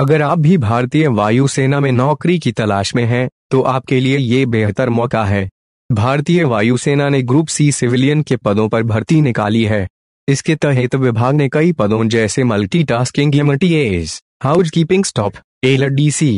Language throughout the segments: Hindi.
अगर आप भी भारतीय वायुसेना में नौकरी की तलाश में हैं, तो आपके लिए ये बेहतर मौका है भारतीय वायुसेना ने ग्रुप सी सिविलियन के पदों पर भर्ती निकाली है इसके तहत विभाग ने कई पदों जैसे multitasking tasking housekeeping staff L D C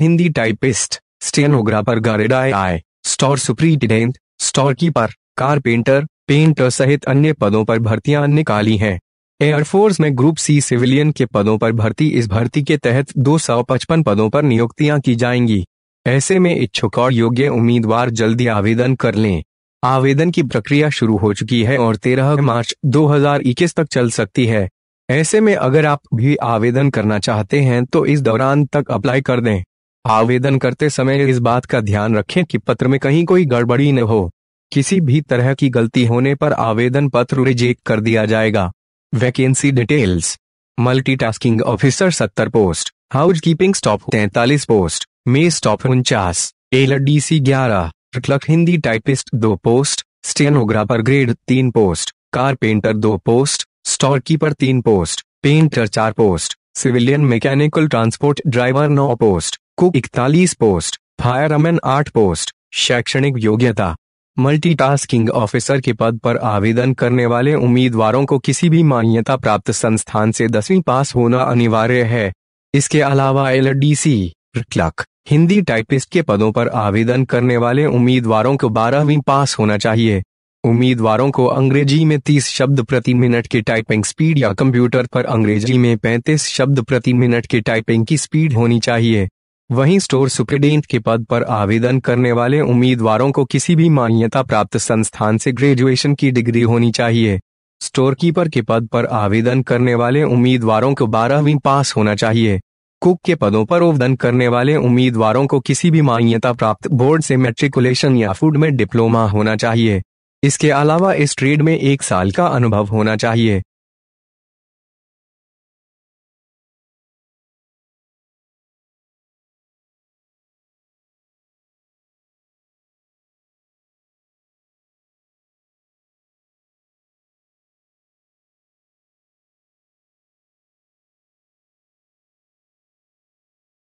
Hindi typist stenographer गारेडाई आए store superintendent storekeeper carpenter painter सहित अन्य पदों पर भर्तियां निकाली हैं एयरफोर्स में ग्रुप सी सिविलियन के पदों पर भर्ती इस भर्ती के तहत 255 पदों पर नियुक्तियां की जाएंगी ऐसे में इच्छुक और योग्य उम्मीदवार जल्दी आवेदन कर लें आवेदन की प्रक्रिया शुरू हो चुकी है और 13 मार्च 2021 तक चल सकती है ऐसे में अगर आप भी आवेदन करना चाहते हैं तो इस दौरान तक अप्लाई कर दें आवेदन करते समय इस बात का ध्यान रखें कि पत्र में कहीं कोई गड़बड़ी न हो किसी भी तरह की गलती होने पर आवेदन पत्र रिजेक्ट कर दिया जाएगा vacancy details multitasking officer 70 post housekeeping staff तैतालीस पोस्ट मे स्टॉप उनचास एल डी सी ग्यारह क्लर्क हिंदी टाइपिस्ट दो पोस्ट स्टेनोग्राफर ग्रेड तीन पोस्ट कारपेंटर दो पोस्ट स्टोर कीपर तीन पोस्ट पेंटर चार post civilian mechanical transport driver नौ पोस्ट कुक इकतालीस पोस्ट फायरमैन आठ पोस्ट शैक्षणिक योग्यता मल्टीटास्किंग ऑफिसर के पद पर आवेदन करने वाले उम्मीदवारों को किसी भी मान्यता प्राप्त संस्थान से दसवीं पास होना अनिवार्य है इसके अलावा L D C clerk Hindi typist के पदों पर आवेदन करने वाले उम्मीदवारों को बारहवीं पास होना चाहिए उम्मीदवारों को अंग्रेजी में 30 शब्द प्रति मिनट की टाइपिंग स्पीड या कंप्यूटर पर अंग्रेजी में 35 शब्द प्रति मिनट की टाइपिंग की स्पीड होनी चाहिए वहीं स्टोर सुप्रीडेंट के पद पर आवेदन करने वाले उम्मीदवारों को किसी भी मान्यता प्राप्त संस्थान से ग्रेजुएशन की डिग्री होनी चाहिए स्टोर कीपर के पद पर आवेदन करने वाले उम्मीदवारों को बारहवीं पास होना चाहिए कुक के पदों पर आवेदन करने वाले उम्मीदवारों को किसी भी मान्यता प्राप्त बोर्ड से मेट्रिकुलेशन या फूड में डिप्लोमा होना चाहिए इसके अलावा इस ट्रेड में एक साल का अनुभव होना चाहिए